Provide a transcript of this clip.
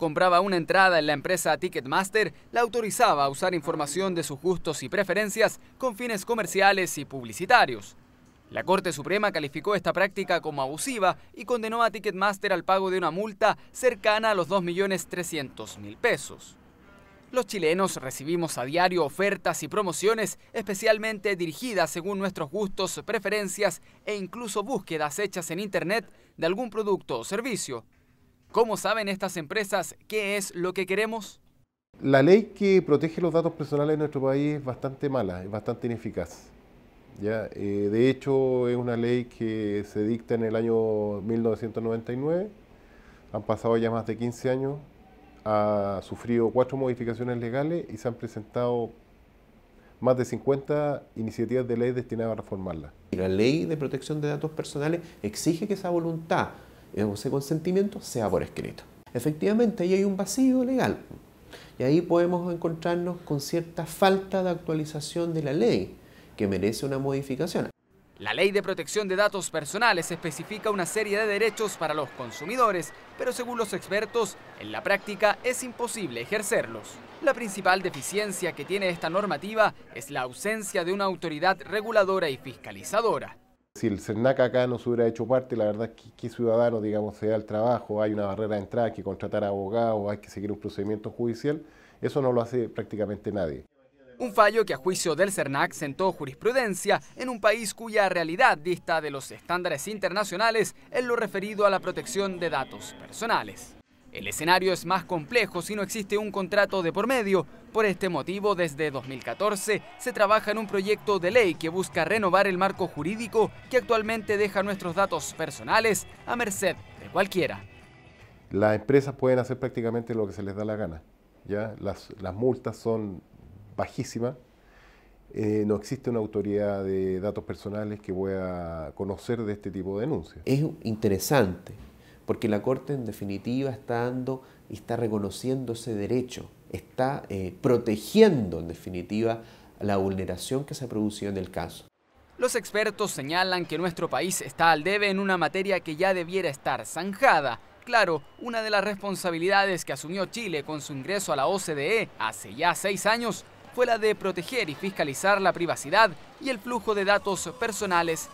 compraba una entrada en la empresa Ticketmaster, la autorizaba a usar información de sus gustos y preferencias con fines comerciales y publicitarios. La Corte Suprema calificó esta práctica como abusiva y condenó a Ticketmaster al pago de una multa cercana a los 2.300.000 pesos. Los chilenos recibimos a diario ofertas y promociones especialmente dirigidas según nuestros gustos, preferencias e incluso búsquedas hechas en Internet de algún producto o servicio. ¿Cómo saben estas empresas qué es lo que queremos? La ley que protege los datos personales en nuestro país es bastante mala, es bastante ineficaz. ¿ya? Eh, de hecho, es una ley que se dicta en el año 1999, han pasado ya más de 15 años, ha sufrido cuatro modificaciones legales y se han presentado más de 50 iniciativas de ley destinadas a reformarla. La ley de protección de datos personales exige que esa voluntad eh, ese consentimiento sea por escrito. Efectivamente, ahí hay un vacío legal. Y ahí podemos encontrarnos con cierta falta de actualización de la ley, que merece una modificación. La ley de protección de datos personales especifica una serie de derechos para los consumidores, pero según los expertos, en la práctica es imposible ejercerlos. La principal deficiencia que tiene esta normativa es la ausencia de una autoridad reguladora y fiscalizadora. Si el CERNAC acá no se hubiera hecho parte, la verdad es que qué ciudadano, digamos, se da el trabajo, hay una barrera de entrada, hay que contratar abogados, hay que seguir un procedimiento judicial, eso no lo hace prácticamente nadie. Un fallo que a juicio del CERNAC sentó jurisprudencia en un país cuya realidad dista de los estándares internacionales en lo referido a la protección de datos personales. El escenario es más complejo si no existe un contrato de por medio. Por este motivo, desde 2014 se trabaja en un proyecto de ley que busca renovar el marco jurídico que actualmente deja nuestros datos personales a merced de cualquiera. Las empresas pueden hacer prácticamente lo que se les da la gana. ¿ya? Las, multas son bajísimas. Eh, no existe una autoridad de datos personales que pueda conocer de este tipo de denuncias. Es interesante porque la Corte en definitiva está dando y está reconociendo ese derecho, está eh, protegiendo en definitiva la vulneración que se ha producido en el caso. Los expertos señalan que nuestro país está al debe en una materia que ya debiera estar zanjada. Claro, una de las responsabilidades que asumió Chile con su ingreso a la OCDE hace ya seis años fue la de proteger y fiscalizar la privacidad y el flujo de datos personales